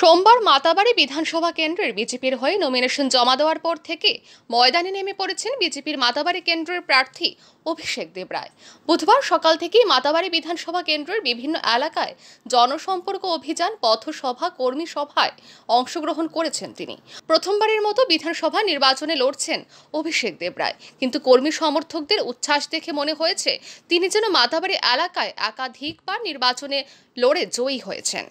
সোমবার মাতাবাড়ি বিধানসভা কেন্দ্রের বিজেপির হয়ে নমিনেশন জমা দেওয়ার পর থেকে ময়দানে নেমে পড়েছেন বিজেপির মাতাবাড়ি কেন্দ্রের প্রার্থী অভিষেক দেব রায় বুধবার সকাল থেকেই মাতাবাড়ি বিধানসভা কেন্দ্রের বিভিন্ন এলাকায় জনসম্পর্ক অভিযান পথসভা কর্মী সভায় অংশগ্রহণ করেছেন তিনি প্রথমবারের মতো বিধানসভা নির্বাচনে লড়ছেন অভিষেক দেব রায় কিন্তু কর্মী সমর্থকদের উচ্ছ্বাস দেখে মনে হয়েছে তিনি যেন মাতাবাড়ি এলাকায় একাধিকবার নির্বাচনে লড়ে জয়ী হয়েছেন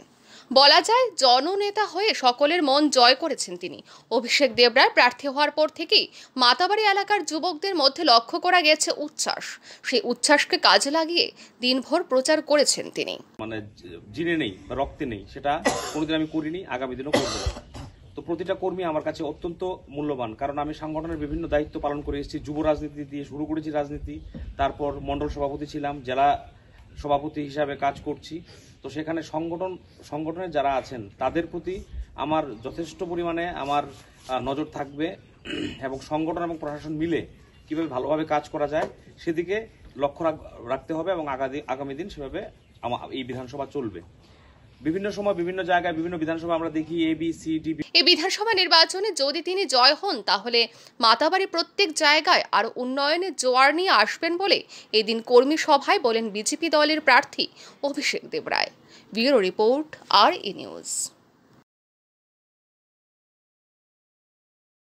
বলা যায় জননেতা হয়ে সকলের মন জয় করেছেন তিনি অভিষেক দেবরায় প্রার্থী হওয়ার পর থেকেই মাতাবাড়ি এলাকার যুবকদের মধ্যে লক্ষ্য করা গেছে উচ্ছ্বাস সেই উচ্ছ্বাসকে কাজে লাগিয়ে দিনভর প্রচার করেছেন তিনি মানে জিনে নেই বা রক্তে নেই সেটা কোনোদিন আমি করিনি আগামী দিনও করব তো প্রতিটা কর্মী আমার কাছে অত্যন্ত মূল্যবান কারণ আমি সংগঠনের বিভিন্ন দায়িত্ব পালন করে এসেছি যুব রাজনীতি দিয়ে শুরু করেছি রাজনীতি তারপর মণ্ডল সভাপতি ছিলাম জেলা সভাপতি হিসাবে কাজ করছি তো সেখানে সংগঠন সংগঠনের যারা আছেন তাদের প্রতি আমার যথেষ্ট পরিমাণে আমার নজর থাকবে এবং সংগঠন এবং প্রশাসন মিলে কীভাবে ভালোভাবে কাজ করা যায় সেদিকে লক্ষ্য রাখতে হবে এবং আগামী দিন সেভাবে এই বিধানসভা চলবে বিভিন্ন সময় বিভিন্ন জায়গায় বিভিন্ন বিধানসভা আমরা দেখি এ বি সি ডি এই বিধানসভা নির্বাচনে যদি তিনি জয় হন তাহলে মাতাবাড়ি প্রত্যেক জায়গায় আরও উন্নয়নের জোয়ার নিয়ে আসবেন বলে এদিন কর্মী সভায় বলেন বিজেপি দলের প্রার্থী Abhishek Debroy bureau report R E news